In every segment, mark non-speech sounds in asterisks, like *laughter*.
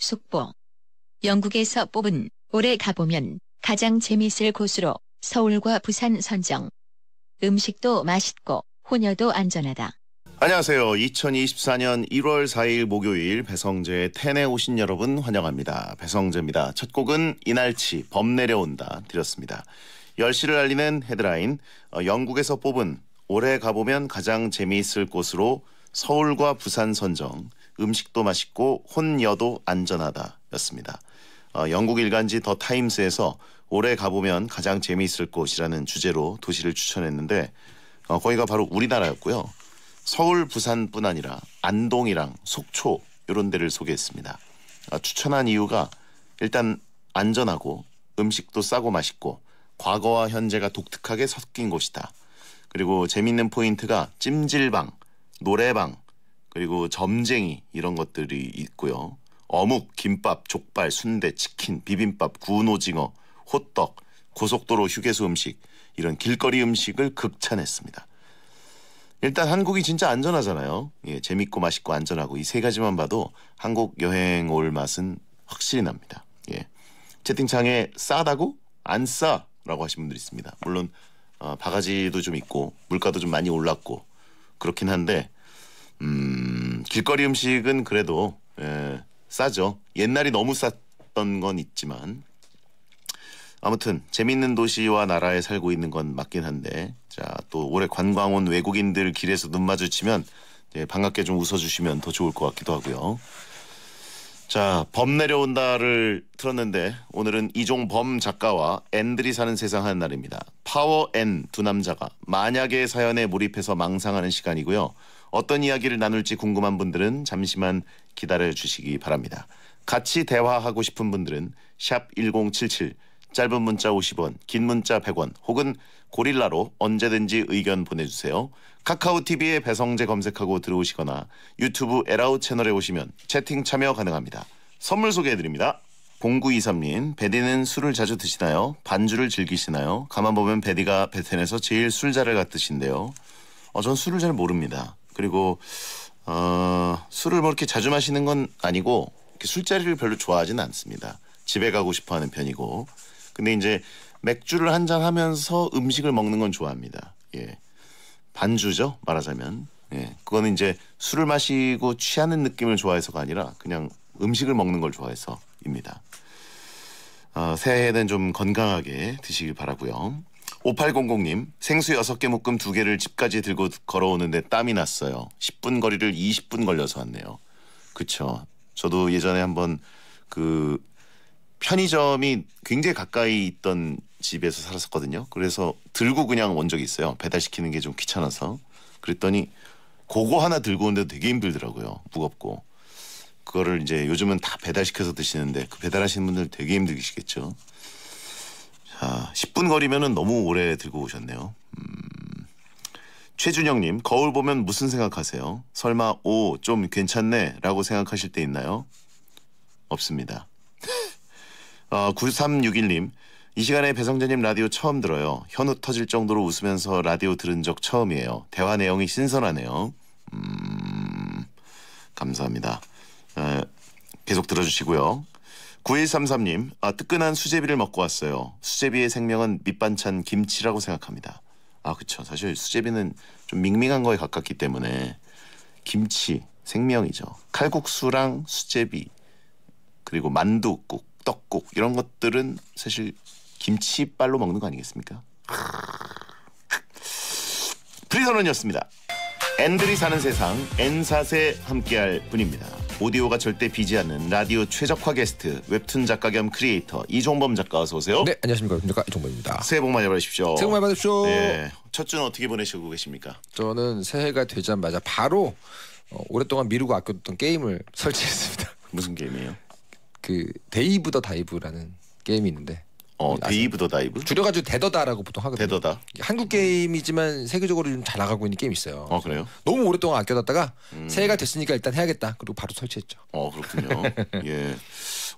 숙보 영국에서 뽑은 올해 가보면 가장 재미있을 곳으로 서울과 부산 선정. 음식도 맛있고 혼혈도 안전하다. 안녕하세요. 2024년 1월 4일 목요일 배성재의 텐에 오신 여러분 환영합니다. 배성재입니다. 첫 곡은 이날치 범 내려온다 드렸습니다. 10시를 알리는 헤드라인 어, 영국에서 뽑은 올해 가보면 가장 재미있을 곳으로 서울과 부산 선정 음식도 맛있고 혼여도 안전하다였습니다. 어, 영국 일간지 더 타임스에서 올해 가보면 가장 재미있을 곳이라는 주제로 도시를 추천했는데 어, 거기가 바로 우리나라였고요. 서울, 부산뿐 아니라 안동이랑 속초 이런 데를 소개했습니다. 어, 추천한 이유가 일단 안전하고 음식도 싸고 맛있고 과거와 현재가 독특하게 섞인 곳이다. 그리고 재밌는 포인트가 찜질방, 노래방, 그리고 점쟁이 이런 것들이 있고요. 어묵, 김밥, 족발, 순대, 치킨, 비빔밥, 구운 오징어, 호떡, 고속도로 휴게소 음식 이런 길거리 음식을 극찬했습니다. 일단 한국이 진짜 안전하잖아요. 예, 재밌고 맛있고 안전하고 이 세 가지만 봐도 한국 여행 올 맛은 확실히 납니다. 예. 채팅창에 싸다고? 안 싸라고 하신 분들 있습니다. 물론 어, 바가지도 좀 있고 물가도 좀 많이 올랐고 그렇긴 한데 음, 길거리 음식은 그래도 에, 예, 싸죠. 옛날이 너무 쌌던 건 있지만 아무튼 재밌는 도시와 나라에 살고 있는 건 맞긴 한데 자 또 올해 관광 온 외국인들 길에서 눈 마주치면 예, 반갑게 좀 웃어주시면 더 좋을 것 같기도 하고요. 자, 범 내려온다를 틀었는데 오늘은 이종범 작가와 앤들이 사는 세상 하는 날입니다. 파워 앤두 남자가 만약의 사연에 몰입해서 망상하는 시간이고요. 어떤 이야기를 나눌지 궁금한 분들은 잠시만 기다려 주시기 바랍니다. 같이 대화하고 싶은 분들은 샵 1077 짧은 문자 50원, 긴 문자 100원 혹은 고릴라로 언제든지 의견 보내주세요. 카카오 TV에 배성재 검색하고 들어오시거나 유튜브 에라우 채널에 오시면 채팅 참여 가능합니다. 선물 소개해드립니다. 0923님, 베디는 술을 자주 드시나요? 반주를 즐기시나요? 가만 보면 베디가 베텐에서 제일 술자를 같으인데요 어, 전 술을 잘 모릅니다. 그리고 어, 술을 뭐 이렇게 자주 마시는 건 아니고 이렇게 술자리를 별로 좋아하지는 않습니다. 집에 가고 싶어하는 편이고 근데 이제 맥주를 한 잔 하면서 음식을 먹는 건 좋아합니다. 예. 반주죠 말하자면 예. 그거는 이제 술을 마시고 취하는 느낌을 좋아해서가 아니라 그냥 음식을 먹는 걸 좋아해서입니다. 어, 새해에는 좀 건강하게 드시길 바라고요. 5800님 생수 6개 묶음 2개를 집까지 들고 걸어오는데 땀이 났어요. 10분 거리를 20분 걸려서 왔네요. 그쵸. 저도 예전에 한번 그 편의점이 굉장히 가까이 있던 집에서 살았었거든요. 그래서 들고 그냥 온 적이 있어요. 배달시키는 게 좀 귀찮아서. 그랬더니 그거 하나 들고 오는데 되게 힘들더라고요. 무겁고. 그거를 이제 요즘은 다 배달시켜서 드시는데 그 배달하시는 분들 되게 힘들시겠죠. 아, 10분 거리면은 너무 오래 들고 오셨네요. 음. 최준영님, 거울 보면 무슨 생각하세요? 설마 오 좀 괜찮네 라고 생각하실 때 있나요? 없습니다. 어, *laughs* 9361님, 아, 이 시간에 배성재님 라디오 처음 들어요. 현우 터질 정도로 웃으면서 라디오 들은 적 처음이에요. 대화 내용이 신선하네요. 음, 감사합니다. 에, 계속 들어주시고요. 9133님, 아, 뜨끈한 수제비를 먹고 왔어요. 수제비의 생명은 밑반찬 김치라고 생각합니다. 아, 그쵸. 사실 수제비는 좀 밍밍한 거에 가깝기 때문에 김치, 생명이죠. 칼국수랑 수제비, 그리고 만두국, 떡국 이런 것들은 사실 김치빨로 먹는 거 아니겠습니까? 프리선언이었습니다. 앤들이 사는 세상, 앤사세 함께할 분입니다. 오디오가 절대 비지 않는 라디오 최적화 게스트 웹툰 작가 겸 크리에이터 이종범 작가 어서 오세요. 네 안녕하십니까 웹툰 작가 이종범입니다. 새해 복 많이 받으십시오. 새해 복 많이 받으십시오. 네, 첫 주는 어떻게 보내시고 계십니까? 저는 새해가 되자마자 바로 어, 오랫동안 미루고 아껴뒀던 게임을 *laughs* 설치했습니다. 무슨 게임이에요? 그 데이브 더 다이브라는 게임이 있는데 어 음, 데이브 더 다이브 줄여가지고 데더다라고 보통 하거든요. 데더다. 한국 게임이지만 세계적으로 좀 잘 나가고 있는 게임 있어요. 어 그래요? 너무 오랫동안 아껴뒀다가 음. 새해가 됐으니까 일단 해야겠다. 그리고 바로 설치했죠. 어 그렇군요. 예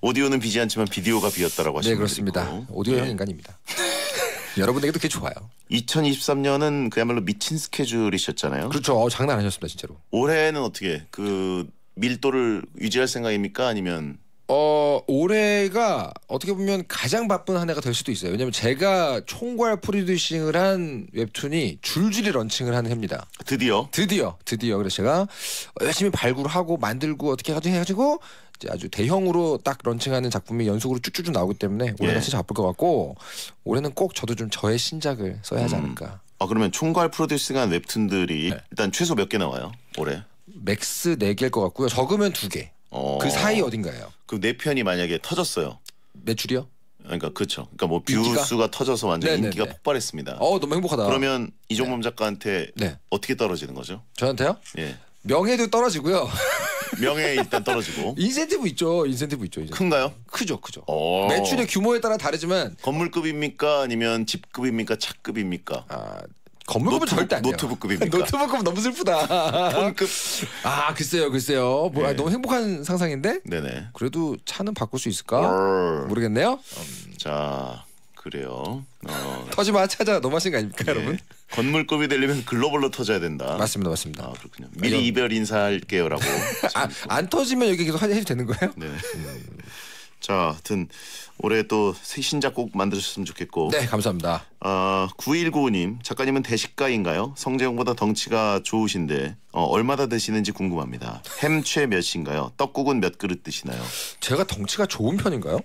오디오는 비지 않지만 비디오가 비었다라고 네, 하시는 네 그렇습니다. 오디오형 예. 인간입니다. *laughs* 여러분에게도 그 좋아요. 2023년은 그야말로 미친 스케줄이셨잖아요. 그렇죠. 어, 장난 아니었습니다 진짜로. 올해는 어떻게 그 밀도를 유지할 생각입니까? 아니면 어, 올해가 어떻게 보면 가장 바쁜 한 해가 될 수도 있어요. 왜냐면 제가 총괄 프로듀싱을 한 웹툰이 줄줄이 런칭을 한 해입니다. 드디어? 드디어, 드디어. 그래서 제가 열심히 발굴하고 만들고 어떻게 해가지고 해가지고 아주 대형으로 딱 런칭하는 작품이 연속으로 쭉쭉쭉 나오기 때문에 올해가 예. 진짜 바쁠 것 같고 올해는 꼭 저도 좀 저의 신작을 써야 하지 음. 않을까. 음. 아, 그러면 총괄 프로듀싱한 웹툰들이 네. 일단 최소 몇 개 나와요? 올해? 맥스 4개일 것 같고요. 적으면 2개. 어. 그 사이 어딘가예요. 그내 네 편이 만약에 터졌어요. 매출이요? 그러니까 그렇죠. 그러니까 뭐 뷰수가 터져서 완전 네네네. 인기가 폭발했습니다. 어 너무 행복하다. 그러면 네. 이종범 작가한테 네. 어떻게 떨어지는 거죠? 저한테요? 예. 명예도 떨어지고요. 명예 *laughs* 일단 떨어지고. 인센티브 있죠. 인센티브 있죠. 인센티브. 큰가요? 크죠, 크죠. 오. 어. 매출의 규모에 따라 다르지만 건물급입니까? 아니면 집급입니까? 차급입니까? 아 건물급은 노트북, 절대 아니에요. 노트북급입니까? *laughs* 노트북급 너무 슬프다. 폰급. 아 글쎄요, 글쎄요. 뭐, 네. 너무 행복한 상상인데. 네네. 그래도 차는 바꿀 수 있을까? 얼. 모르겠네요. 음. 자 그래요. 어. 터지마 차자 너무 하신 거 아닙니까, 네. 여러분? 건물급이 되려면 글로벌로 터져야 된다. 맞습니다, 맞습니다. 아 그렇군요. 아, 미리 이별 인사할게요라고. *laughs* 아, 안 터지면 여기 계속 해도 되는 거예요? 네. 음. 자, 하여튼 올해 또새 신작곡 만드셨으면 좋겠고. 네, 감사합니다. 아, 9195님, 작가님은 대식가인가요? 성재형보다 덩치가 좋으신데 어, 얼마나 드시는지 궁금합니다. 햄최 몇인가요? 떡국은 몇 그릇 드시나요? 제가 덩치가 좋은 편인가요?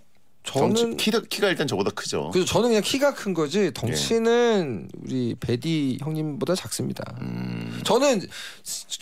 저는 덩치, 키, 가 일단 저보다 크죠. 그래서 저는 그냥 키가 큰 거지 덩치는 예. 우리 베디 형님보다 작습니다. 음. 저는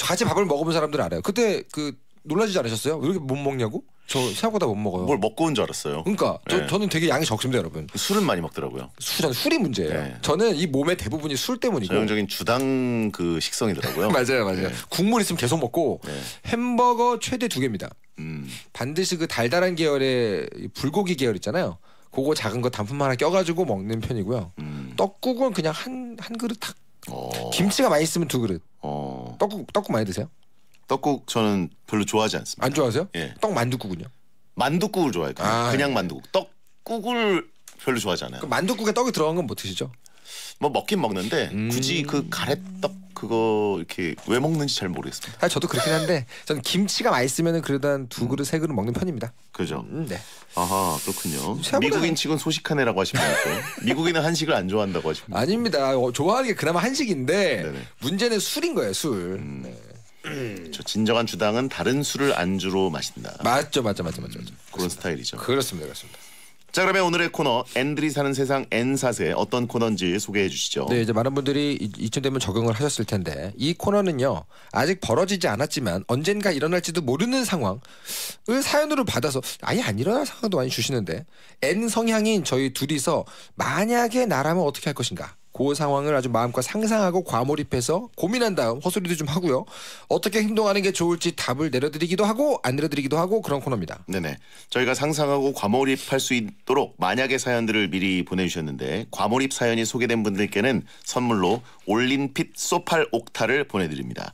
같이 밥을 먹어본 사람들 알아요. 그때 그 놀라지 않으셨어요? 왜 이렇게 못 먹냐고? 저 생각보다 못 먹어요. 뭘 먹고 온 줄 알았어요. 그러니까 네. 저, 는 되게 양이 적습니다, 여러분. 술은 많이 먹더라고요. 술, 저는 술이 문제예요. 네. 저는 이 몸의 대부분이 술 때문이고. 전형적인 주당 그 식성이더라고요. *laughs* 맞아요, 맞아요. 네. 국물 있으면 계속 먹고 네. 햄버거 최대 두 개입니다. 음. 반드시 그 달달한 계열의 불고기 계열 있잖아요. 그거 작은 거 단품 하나 껴가지고 먹는 편이고요. 음. 떡국은 그냥 한 한 그릇 탁. 어. 김치가 많이 있으면 두 그릇. 어. 떡국 떡국 많이 드세요? 떡국 저는 별로 좋아하지 않습니다. 안 좋아하세요? 예. 떡 만둣국은요? 만둣국을 좋아해요. 그냥, 아, 그냥 만둣국. 떡국을 별로 좋아하지 않아요. 그 만둣국에 떡이 들어간 건뭐 드시죠? 뭐 먹긴 먹는데 음. 굳이 그 가래떡 그거 이렇게 왜 먹는지 잘 모르겠습니다. 사실 아, 저도 그렇긴 한데 저는 김치가 맛있으면 그래도 한두 음. 그릇 세 그릇 먹는 편입니다. 그죠? 음, 네. 아하 그렇군요. 미국인 치곤 소식한 애라고 하시면 또 *laughs* 미국인은 한식을 안 좋아한다고 하시면 아닙니다. 어, 좋아하는 게 그나마 한식인데 네네. 문제는 술인 거예요 술. 음. 네. 그 진정한 주당은 다른 술을 안주로 마신다. 맞죠, 맞죠, 맞죠, 맞죠. 맞죠. 그런 스타일이죠. 그렇습니다, 그렇습니다. 자 그러면 오늘의 코너 앤들이 사는 세상 N사세 어떤 코너인지 소개해 주시죠. 네 이제 많은 분들이 이- 이쯤 되면 적응을 하셨을 텐데 이 코너는요 아직 벌어지지 않았지만 언젠가 일어날지도 모르는 상황을 사연으로 받아서 아예 안 일어날 상황도 많이 주시는데 N 성향인 저희 둘이서 만약에 나라면 어떻게 할 것인가 그 상황을 아주 마음껏 상상하고 과몰입해서 고민한 다음 허소리도 좀 하고요. 어떻게 행동하는 게 좋을지 답을 내려드리기도 하고 안 내려드리기도 하고 그런 코너입니다. 네네. 저희가 상상하고 과몰입할 수 있도록 만약의 사연들을 미리 보내주셨는데 과몰입 사연이 소개된 분들께는 선물로 올림픽 소팔 옥타를 보내드립니다.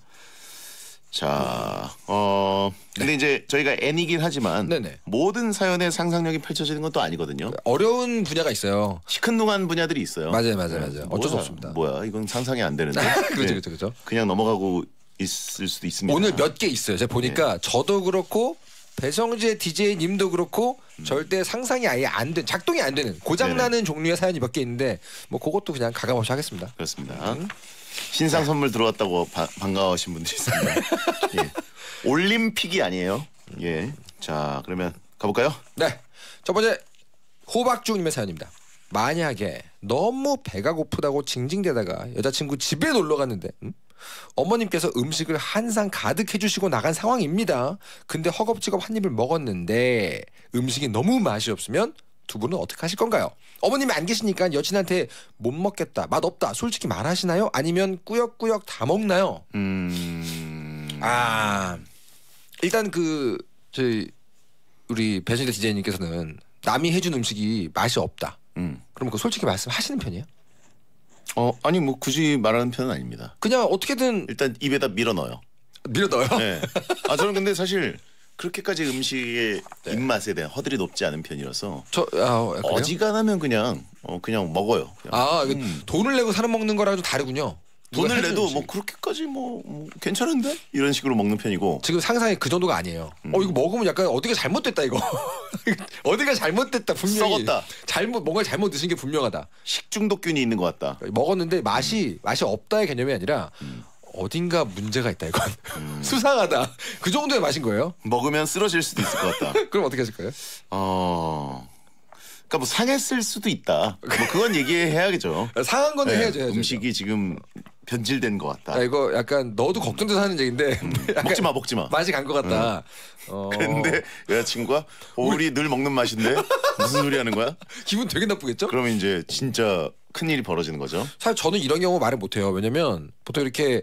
자, 어, 근데 이제 저희가 애니긴 하지만 네네. 모든 사연의 상상력이 펼쳐지는 것도 아니거든요. 어려운 분야가 있어요. 시큰둥한 분야들이 있어요. 맞아요, 맞아요, 네. 맞아요. 어쩔 수 없습니다. 뭐야, 이건 상상이 안 되는데. *laughs* 그렇죠, 네. 그렇죠, 그렇죠, 그냥 넘어가고 있을 수도 있습니다. 오늘 몇 개 있어요. 제가 보니까 네. 저도 그렇고 배성재 DJ 님도 그렇고 음. 절대 상상이 아예 안된 작동이 안 되는 고장 나는 종류의 사연이 몇 개 있는데 뭐 그것도 그냥 가감없이 하겠습니다. 그렇습니다. 음. 신상 네. 선물 들어왔다고 바, 반가워하신 분들이 있습니다. *laughs* 예. 올림픽이 아니에요. 예. 자 그러면 가볼까요? 네. 첫 번째 호박주님의 사연입니다. 만약에 너무 배가 고프다고 징징대다가 여자친구 집에 놀러 갔는데 음? 어머님께서 음식을 한 상 가득 해주시고 나간 상황입니다. 근데 허겁지겁 한 입을 먹었는데 음식이 너무 맛이 없으면 두 분은 어떻게 하실 건가요? 어머님이 안 계시니까 여친한테 못 먹겠다, 맛 없다, 솔직히 말하시나요? 아니면 꾸역꾸역 다 먹나요? 음... 아 일단 그 저희 우리 배순대 디자이님께서는 남이 해준 음식이 맛이 없다. 음. 그럼 그 솔직히 말씀하시는 편이에요? 어 아니 뭐 굳이 말하는 편은 아닙니다. 그냥 어떻게든 일단 입에다 밀어 넣어요. 밀어 넣어요? 네. 아 저는 근데 사실 그렇게까지 음식의 네. 입맛에 대한 허들이 높지 않은 편이라서 저 아, 어, 어지간하면 그냥 어, 그냥 먹어요. 그냥. 아 그 음. 돈을 내고 사는 먹는 거랑 좀 다르군요. 돈을 내도 음식. 뭐 그렇게까지 뭐, 뭐, 괜찮은데 이런 식으로 먹는 편이고 지금 상상이 그 정도가 아니에요. 음. 어 이거 먹으면 약간 어떻게 잘못됐다 이거 *laughs* 어디가 잘못됐다 분명히 썩었다. 잘못 뭔가 잘못 드신 게 분명하다. 식중독균이 있는 것 같다. 먹었는데 맛이 음. 맛이 없다의 개념이 아니라 음. 어딘가 문제가 있다 이건 음. *laughs* 수상하다 그 정도의 맛인 거예요. 먹으면 쓰러질 수도 있을 것 같다. *laughs* 그럼 어떻게 하실 거예요? 어. 그러니까 뭐 상했을 수도 있다. 뭐 그건 얘기해야겠죠. 상한 거는 네, 해야죠, 해야죠. 음식이 지금 변질된 것 같다. 야, 아, 이거 약간 너도 걱정돼서 하는 얘기인데 음. *laughs* 먹지 마, 먹지 마. 맛이 간 것 같다. 어. 어. 그런데 여자친구가 어, 우리 늘 먹는 맛인데 무슨 소리 하는 거야? *laughs* 기분 되게 나쁘겠죠? 그러 이제 진짜 큰일이 벌어지는 거죠. 사실 저는 이런 경우 말을 못해요. 왜냐면 보통 이렇게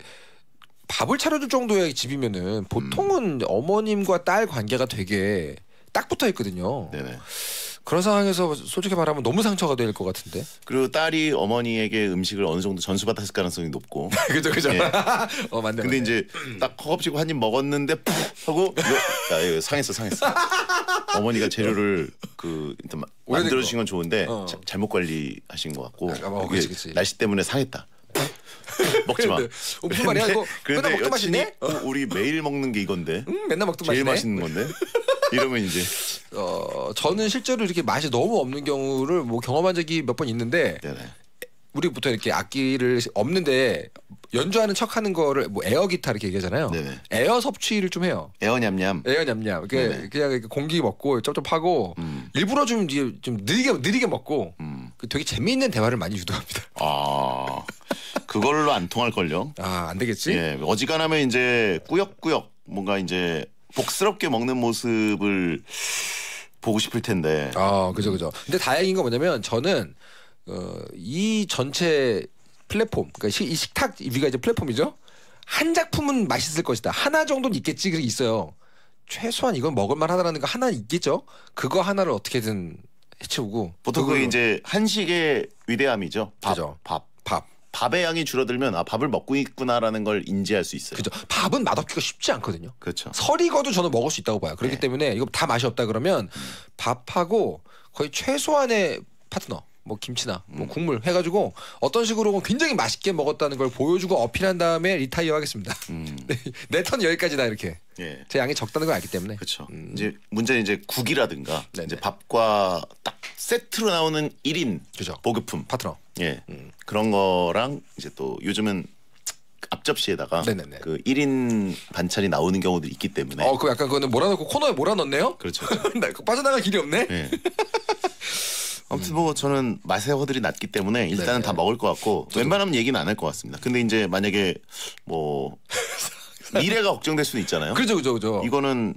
밥을 차려줄 정도의 집이면은 보통은 음. 어머님과 딸 관계가 되게 딱 붙어 있거든요. 네네. 그런 상황에서 솔직히 말하면 너무 상처가 될 것 같은데. 그리고 딸이 어머니에게 음식을 어느 정도 전수받았을 가능성이 높고. *laughs* 그죠 그죠. 예. *laughs* 어 맞네. 근데 맞네. 이제 딱 허겁지겁 한입 먹었는데 푹 하고 야, 이거 상했어 상했어. *laughs* 어머니가 재료를 그 일단 만들어 주신 건 좋은데 어. 자, 잘못 관리하신 것 같고 아, 어, 그치, 그치. 날씨 때문에 상했다. 먹지 마. 무슨 말이야 이거? 맨날 먹던 맛이네. 어. 우리 매일 먹는 게 이건데. 음, 맨날 먹던 맛이네. 제일 맛있는 건데. 이러면 이제 어 저는 실제로 이렇게 맛이 너무 없는 경우를 뭐 경험한 적이 몇 번 있는데 네네. 우리 보통 이렇게 악기를 없는데 연주하는 척 하는 거를 뭐 에어 기타 이렇게 얘기하잖아요. 네네. 에어 섭취를 좀 해요. 에어 냠냠. 에어 냠냠. 이렇게 그냥 그냥 공기 먹고 쩝쩝하고 음. 일부러 좀 이제 좀 느리게 느리게 먹고 음. 그 되게 재미있는 대화를 많이 유도합니다. 아 그걸로 안 통할 걸요. 아안 되겠지. 예 어지간하면 이제 꾸역꾸역 뭔가 이제 복스럽게 먹는 모습을 보고 싶을 텐데. 아, 그죠, 그죠. 근데 다행인 건 뭐냐면 저는 어, 이 전체 플랫폼, 그러니까 이 식탁 위가 이제 플랫폼이죠. 한 작품은 맛있을 것이다. 하나 정도는 있겠지, 그게 있어요. 최소한 이건 먹을만하다라는 거 하나 있겠죠. 그거 하나를 어떻게든 해치우고. 보통 그 이제 한식의 위대함이죠. 밥, 그죠. 밥. 밥의 양이 줄어들면 아 밥을 먹고 있구나라는 걸 인지할 수 있어요. 그죠. 밥은 맛없기가 쉽지 않거든요. 그렇죠. 설익어도 저는 먹을 수 있다고 봐요. 그렇기 네. 때문에 이거 다 맛이 없다 그러면 밥하고 거의 최소한의 파트너. 뭐 김치나 뭐 음. 국물 해가지고 어떤 식으로건 굉장히 맛있게 먹었다는 걸 보여주고 어필한 다음에 리타이어 하겠습니다. 음. *laughs* 네, 내턴 여기까지다 이렇게. 예. 제 양이 적다는 걸 알기 때문에. 그렇죠. 음. 이제 문제는 이제 국이라든가 네네. 이제 밥과 딱 세트로 나오는 1인 그죠. 보급품 파트너 예. 음. 그런 거랑 이제 또 요즘은 앞접시에다가 네네네. 그 1인 반찬이 나오는 경우도 있기 때문에 어, 그 약간 그거는 몰아넣고 코너에 몰아넣네요. 그렇죠. *laughs* 나 빠져나갈 길이 없네. 예. *laughs* 아무튼 뭐 저는 맛의 허들이 낮기 때문에 일단은 네다 먹을 것 같고 저도. 웬만하면 얘기는 안 할 것 같습니다. 근데 이제 만약에 뭐 *laughs* 미래가 걱정될 수는 있잖아요. 그죠, 그죠, 그죠. 이거는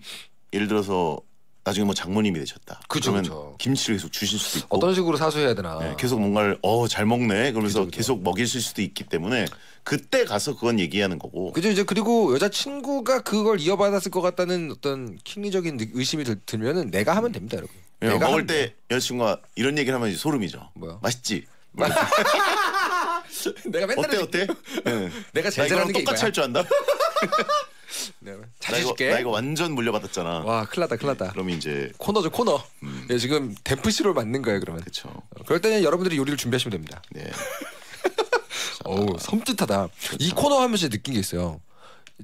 예를 들어서 나중에 뭐 장모님이 되셨다. 그쵸, 그러면 그쵸. 김치를 계속 주실 수도 있고 어떤 식으로 사수해야 되나. 네, 계속 뭔가를 어잘 먹네 그러면서 그쵸, 계속 먹이실 수도 있기 때문에 그때 가서 그건 얘기하는 거고. 그죠 이제 그리고 여자 친구가 그걸 이어받았을 것 같다는 어떤 킹리적인 의심이 들, 들면은 내가 하면 됩니다, 여러분. 예, 내가 먹을 때 여자친구가 이런 얘기를 하면 이제 소름이죠. 뭐야? 맛있지. 뭐 *laughs* 내가 맨날 어때 어때? 네. *laughs* 내가 제재하는 게 똑같이 할 줄 안다. *laughs* 네, 잘해줄게. 나 이거, 완전 물려받았잖아. 와, 클라다, 클라다. 네, 그럼 이제 코너죠, 코너. 음. 네, 지금 댐프시로 맞는 거예요, 그러면. 그렇죠. 그럴 때는 여러분들이 요리를 준비하시면 됩니다. 네. *laughs* 어 섬뜩하다. 그쵸. 이 코너 하면서 느낀 게 있어요.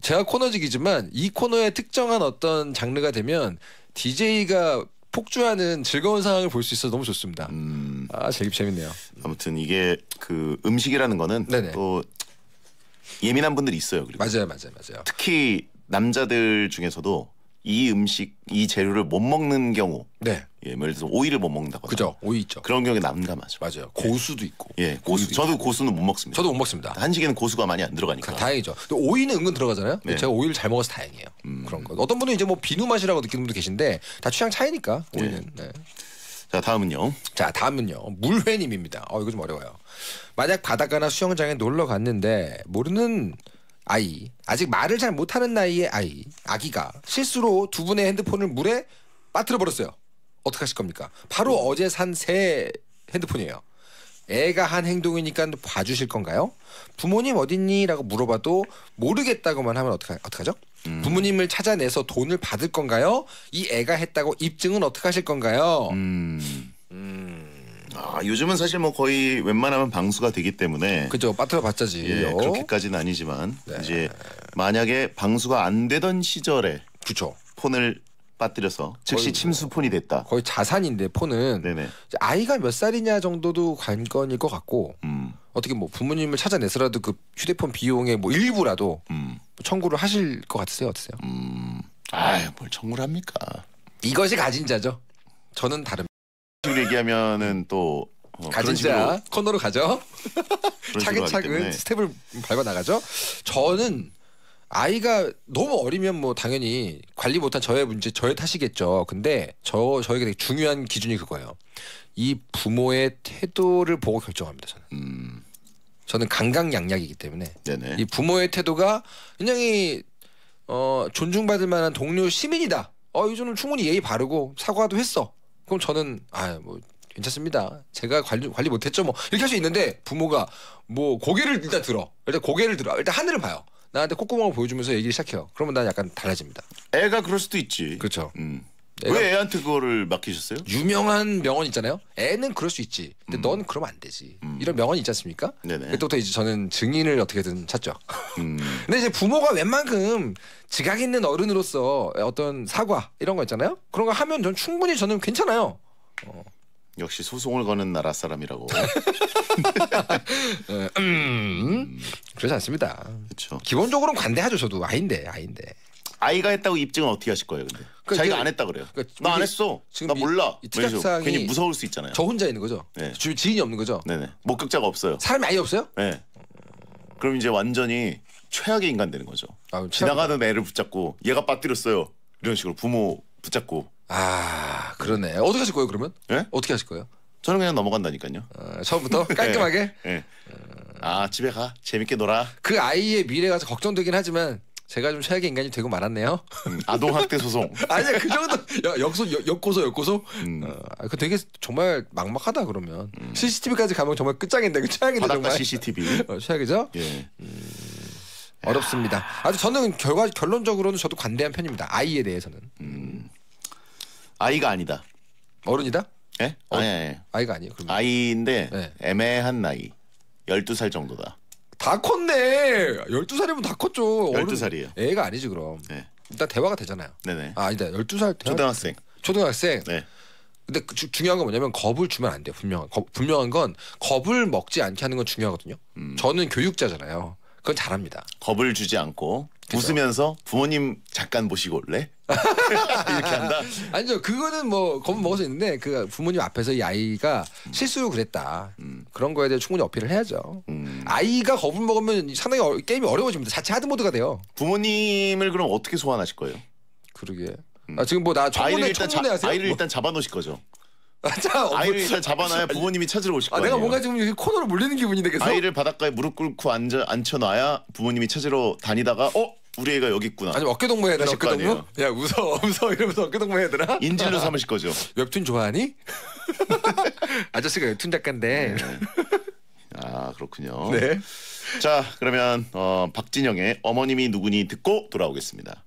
제가 코너직이지만 이 코너의 특정한 어떤 장르가 되면 DJ가 폭주하는 즐거운 상황을 볼 수 있어서 너무 좋습니다. 음. 아, 재밌 재밌네요. 아무튼 이게 그 음식이라는 거는 네네. 또 예민한 분들이 있어요. 그리고 맞아요, 맞아요, 맞아요. 특히 남자들 중에서도 이 음식, 이 재료를 못 먹는 경우, 네, 예, 예를 들어서 오이를 못 먹는다거나, 그죠, 오이 있죠. 그런 경우에 남감하죠. 맞아요. 예. 고수도 있고, 예, 고수. 고수도 저도 고수는 못 먹습니다. 저도 못 먹습니다. 한식에는 고수가 많이 안 들어가니까. 그, 다행이죠. 근 오이는 은근 들어가잖아요. 네. 제가 오이를 잘 먹어서 다행이에요. 음. 그런 거. 어떤 분은 이제 뭐 비누 맛이라고 느끼는 분도 계신데 다 취향 차이니까 오이는. 네. 네. 자 다음은요. 자 다음은요 물회님입니다. 어 이거 좀 어려워요. 만약 바닷가나 수영장에 놀러 갔는데 모르는 아이 아직 말을 잘 못하는 나이의 아이 아기가 실수로 두 분의 핸드폰을 물에 빠뜨려 버렸어요. 어떻게 하실 겁니까? 바로 음. 어제 산 새 핸드폰이에요. 애가 한 행동이니까 봐주실 건가요? 부모님 어딨니? 라고 물어봐도 모르겠다고만 하면 어떡하, 어떡하죠? 음. 부모님을 찾아내서 돈을 받을 건가요? 이 애가 했다고 입증은 어떻게 하실 건가요? 음. 음. 아, 요즘은 사실 뭐 거의 웬만하면 방수가 되기 때문에 그죠 빠트려 봤자지 예, 그렇게까지는 아니지만 네. 이제 만약에 방수가 안 되던 시절에 그쵸 폰을 빠뜨려서 즉시 침수폰이 됐다 거의 자산인데 폰은 네네. 아이가 몇 살이냐 정도도 관건일 것 같고 음. 어떻게 뭐 부모님을 찾아내서라도 그 휴대폰 비용의 뭐 일부라도 음. 청구를 하실 것 같으세요? 어떠세요? 음, 아뭘 청구를 합니까? 이것이 가진 자죠. 저는 다른니다 얘기하면은 또 어, 가진 자 코너로 가죠. *laughs* 차근차근 스텝을 밟아 나가죠. 저는 아이가 너무 어리면 뭐 당연히 관리 못한 저의 문제 저의 탓이겠죠. 근데 저 저에게 되게 중요한 기준이 그거예요. 이 부모의 태도를 보고 결정합니다. 저는. 음. 저는 강강양약이기 때문에 네네. 이 부모의 태도가 굉장히 어, 존중받을 만한 동료 시민이다. 어, 이전은 충분히 예의 바르고 사과도 했어. 그럼 저는 아 뭐 괜찮습니다. 제가 관리 관리 못했죠 뭐 이렇게 할 수 있는데 부모가 뭐 고개를 일단 들어 일단 고개를 들어 일단 하늘을 봐요. 나한테 콧구멍을 보여주면서 얘기를 시작해요. 그러면 난 약간 달라집니다. 애가 그럴 수도 있지. 그렇죠. 음. 왜 애한테 그거를 맡기셨어요? 유명한 명언 있잖아요. 애는 그럴 수 있지. 근데 음. 넌 그러면 안 되지. 음. 이런 명언 있지 않습니까? 네네. 그때부터 이제 저는 증인을 어떻게든 찾죠. 음. *laughs* 근데 이제 부모가 웬만큼 지각 있는 어른으로서 어떤 사과 이런 거 있잖아요. 그런 거 하면 전 충분히 저는 괜찮아요. 어. 역시 소송을 거는 나라 사람이라고. *laughs* 어, 음, 음. 그렇지 않습니다. 그렇죠. 기본적으로는 관대하죠. 저도 아인데 아인데. 아이가 했다고 입증은 어떻게 하실 거예요, 근데? 그러니까 자기가 그 안 했다 그래요. 그러니까 나안 했어. 지금 나 몰라. 래특약사 괜히 무서울 수 있잖아요. 저 혼자 있는 거죠. 네. 지인이 없는 거죠. 네네. 목격자가 없어요. 사람이 아예 없어요? 네. 그럼 이제 완전히 최악의 인간 되는 거죠. 아, 지나가는 애를 붙잡고 얘가 빠뜨렸어요. 이런 식으로 부모 붙잡고 아 그러네. 어떻게 하실 거예요 그러면? 예? 어떻게 하실 거예요? 저는 그냥 넘어간다니까요. 어, 처음부터 *laughs* 네. 깔끔하게 예. 아 집에 가 재밌게 놀아. 그 아이의 미래가 걱정되긴 하지만 제가 좀 최악의 인간이 되고 말았네요. 음, 아동학대 소송. *laughs* 아니야 그 정도 야, 역소 역, 역고소 역고소. 음. 어, 아, 그 되게 정말 막막하다 그러면 음. CCTV까지 가면 정말 끝장인데 그 최악인데 정말. CCTV. 어, 최악이죠. 예. 음, 어렵습니다. 아주 저는 결과 결론적으로는 저도 관대한 편입니다. 아이에 대해서는. 음. 아이가 아니다. 어른이다? 예? 어, 아니, 아니. 아이가 아니에요. 그러면. 아이인데 네. 애매한 나이. 12살 정도다. 다 컸네. 12살이면 다 컸죠. 12살이에요. 애가 아니지 그럼. 네. 일단 대화가 되잖아요. 네네. 아, 아니 12살 대화... 초등학생. 초등학생. 네. 근데 그 주, 중요한 건 뭐냐면 겁을 주면 안 돼요. 분명한 겁, 분명한 건 겁을 먹지 않게 하는 건 중요하거든요. 음. 저는 교육자잖아요. 그건 잘합니다. 겁을 주지 않고 웃으면서 부모님 잠깐 모시고 올래? *laughs* 이렇게 한다. 아니죠. 그거는 뭐 겁을 먹어서 있는데 그 부모님 앞에서 이 아이가 음. 실수로 그랬다. 음. 그런 거에 대해 충분히 어필을 해야죠. 음. 아이가 겁을 먹으면 상당히 어, 게임이 어려워집니다. 자체 하드모드가 돼요. 부모님을 그럼 어떻게 소환하실 거예요? 그러게. 음. 아, 지금 뭐나 아이를 일단 청문 자, 하세요? 아이를 뭐. 일단 잡아놓으실 거죠. 자, 어, 뭐 아이를 잘 잡아놔야 부모님이 찾으러 오실 아, 거예요. 내가 뭔가 지금 코너로 몰리는 기분인데 계속. 아이를 바닷가에 무릎 꿇고 앉아 앉혀놔야 부모님이 찾으러 다니다가 어 우리 애가 여기 있구나. 아니 어깨동무 해야 되나 어깨동무? 야 웃어 *laughs* 웃어 이러면서 어깨동무 해야 되나? 인질로 삼으실 거죠. *laughs* 웹툰 좋아하니? *laughs* 아저씨가 웹툰 작가인데. 네. 아 그렇군요. 네. 자 그러면 어, 박진영의 어머님이 누구니 듣고 돌아오겠습니다.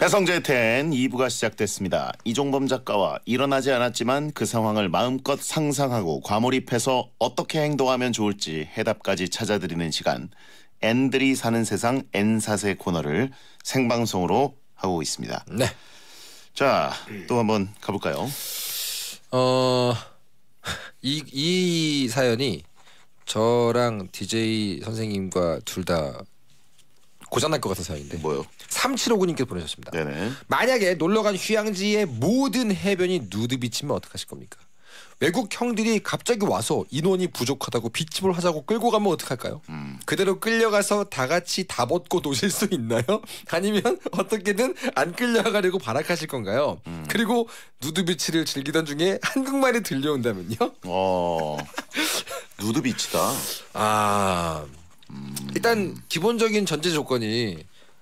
배성재 텐 2부가 시작됐습니다. 이종범 작가와 일어나지 않았지만 그 상황을 마음껏 상상하고 과몰입해서 어떻게 행동하면 좋을지 해답까지 찾아드리는 시간 N들이 사는 세상 N사세 코너를 생방송으로 하고 있습니다. 네. 자, 또 한번 가볼까요? 어, 이, 이 사연이 저랑 DJ 선생님과 둘다 고장날 것 같은 사연인데. 뭐요? 3759님께서 보내셨습니다. 네네. 만약에 놀러간 휴양지의 모든 해변이 누드비치면 어떡하실 겁니까? 외국 형들이 갑자기 와서 인원이 부족하다고 비집을 하자고 끌고 가면 어떡할까요? 음. 그대로 끌려가서 다 같이 다 벗고 노실 수 있나요? *laughs* 아니면 어떻게든 안 끌려가려고 발악하실 건가요? 음. 그리고 누드비치를 즐기던 중에 한국말이 들려온다면요? 어, *laughs* 누드비치다. 아. 일단 기본적인 전제 조건이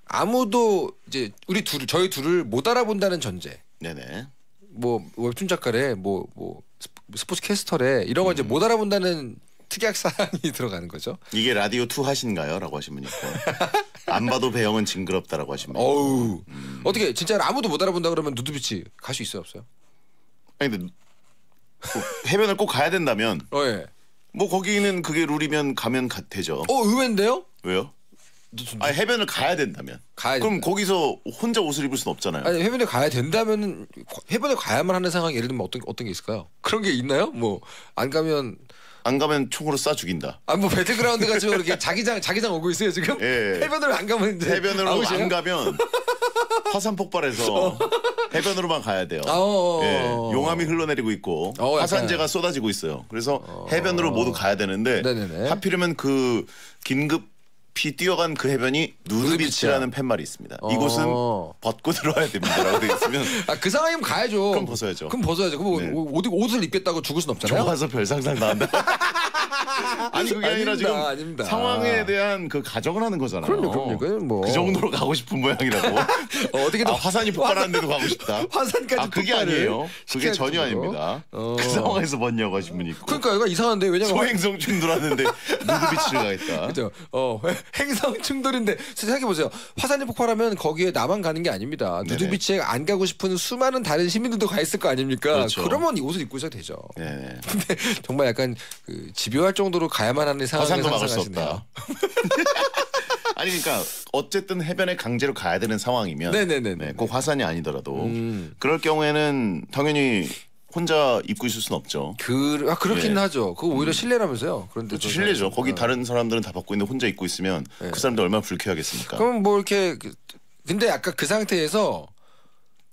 아무도 이제 우리 둘 저희 둘을 못 알아본다는 전제. 네네. 뭐 웹툰 작가래 뭐뭐 뭐 스포츠 캐스터래 이런 거 음. 이제 못 알아본다는 특약 사항이 *laughs* 들어가는 거죠. 이게 라디오 투 하신가요?라고 하신 분이 있고 *laughs* 안 봐도 배영은 징그럽다라고 하신 분. 어우 음. 어떻게 진짜 아무도 못 알아본다 그러면 누드비치 갈 수 있어요 없어요? 아니 근데 뭐 해변을 꼭 가야 된다면. 어, 예. 뭐 거기는 그게 룰이면 가면 가, 되죠. 어 의외인데요? 왜요? 아 해변을 가야 된다면. 가야 그럼 된다. 거기서 혼자 옷을 입을 순 없잖아요. 아니 해변에 가야 된다면 해변에 가야만 하는 상황 예를 들면 어떤 어떤 게 있을까요? 그런 게 있나요? 뭐 안 가면 안 가면 총으로 쏴 죽인다. 아뭐 배틀그라운드 같은 뭐 이렇게 자기장 자기장 오고 있어요 지금. 예, 해변으로 안 가면 이제 해변으로 안 가면 화산 폭발해서 어. 해변으로만 가야 돼요. 아, 어, 어, 어, 예, 용암이 흘러내리고 있고 어, 화산재가 쏟아지고 있어요. 그래서 어. 해변으로 모두 가야 되는데 네네네. 하필이면 그 긴급 피 뛰어간 그 해변이 누드비치라는 팻말이 있습니다. 이곳은 벗고 들어와야 됩니다라고 돼 있으면 *laughs* 아, 그 상황이면 가야죠. 그럼 벗어야죠. 그럼 벗어야죠. 그럼 뭐 네. 옷, 옷을 입겠다고 죽을 순 없잖아요. 좁아서 별 상상 나온다. *laughs* *laughs* 아니 그게 아니라 지금 아닙니다, 아닙니다. 상황에 대한 그 가정을 하는 거잖아요. 그럼요, 그럼요. 그건 뭐. 그 정도로 가고 싶은 모양이라고. *laughs* 어, 어떻게든 아, 화산이 폭발하는데도 가고 싶다. *laughs* 화산까지 아, 그게 폭발을 아니에요. 그게 시켜야 전혀 되는 거. 아닙니다. 그 어. 그 상황에서 뭔 여가 신분 있고 그러니까 얘가 이상한데 왜냐면 소행성 충돌하는데 무급이치를 가겠다. 그죠? 어 행성 충돌인데 생각해 보세요. 화산이 폭발하면 거기에 나만 가는 게 아닙니다. 네네. 누드비치에 안 가고 싶은 수많은 다른 시민들도 가 있을 거 아닙니까? 그렇죠. 그러면 이 옷을 입고 있어야 되죠. 네네. 근데 정말 약간 그 집요할 정도. 정도로 가야만 하는 상황을 도 막을 수 없다. *laughs* 아니 그러니까 어쨌든 해변에 강제로 가야 되는 상황이면 네네네 네, 꼭 화산이 아니더라도 음. 그럴 경우에는 당연히 혼자 입고 있을 수는 없죠. 그, 아, 그렇긴 예. 하죠. 그거 오히려 음. 실례라면서요. 그런데 그렇죠, 실례죠. 거기 음. 다른 사람들은 다 벗고 있는데 혼자 입고 있으면 예. 그 사람들 얼마나 불쾌하겠습니까? 그럼 뭐 이렇게 그, 근데 아까 그 상태에서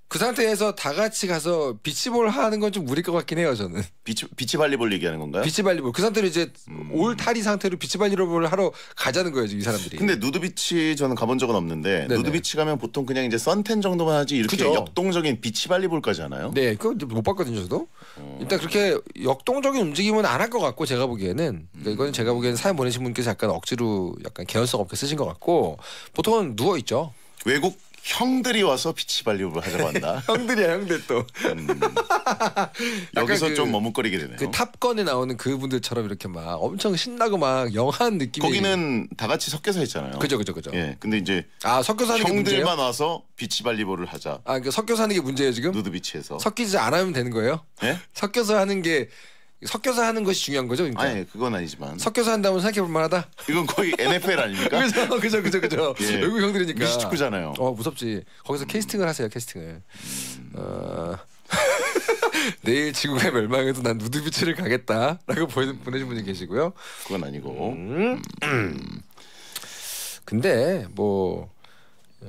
그 상태에서 다 같이 가서 비치볼 하는 건 좀 무리일 것 같긴 해요 저는. 비치 비치 발리볼 얘기하는 건가요? 비치 발리볼 그 상태로 이제 음. 올 탈이 상태로 비치 발리볼 을 하러 가자는 거예요 지금 이 사람들이. 근데 누드비치 저는 가본 적은 없는데 네네. 누드비치 가면 보통 그냥 이제 선텐 정도만 하지 이렇게 그죠? 역동적인 비치 발리볼까지 하나요? 네, 그거 못 봤거든요 저도. 음. 일단 그렇게 역동적인 움직임은 안 할 것 같고 제가 보기에는 그러니까 이건 제가 보기에는 사연 보내신 분께서 약간 억지로 약간 개연성 없게 쓰신 것 같고 보통은 누워 있죠. 외국 형들이 와서 비치발리업 하자고 한다. *laughs* 형들이야 형들 또. 음, 여기서 그, 좀 머뭇거리게 되네요. 그 탑건에 나오는 그분들처럼 이렇게 막 엄청 신나고 막 영한 느낌. 거기는 다 같이 섞여서 했잖아요. 그죠 그죠 그죠. 예. 근데 이제 아 섞여서 하는 형들만 와서 비치발리볼을 하자. 아 그러니까 섞여서 하는 게 문제예요 지금? 누드 비치에서. 섞이지 않으면 되는 거예요? 예? *laughs* 섞여서 하는 게 섞여서 하는 것이 중요한 거죠. 그러니까. 아니 그건 아니지만 섞여서 한다면 생각해볼 만하다. 이건 거의 NFL 아닙니까? 그죠, *laughs* 그죠, 그죠, 그죠. 예. 외국 형들이니까. 미식축구잖아요. 어 무섭지. 거기서 캐스팅을 하세요, 캐스팅을. 음... 어... *laughs* 내일 지구가 멸망해도 난 누드비치를 가겠다라고 보내 보내신 분이 계시고요. 그건 아니고. 음. 근데 뭐 어,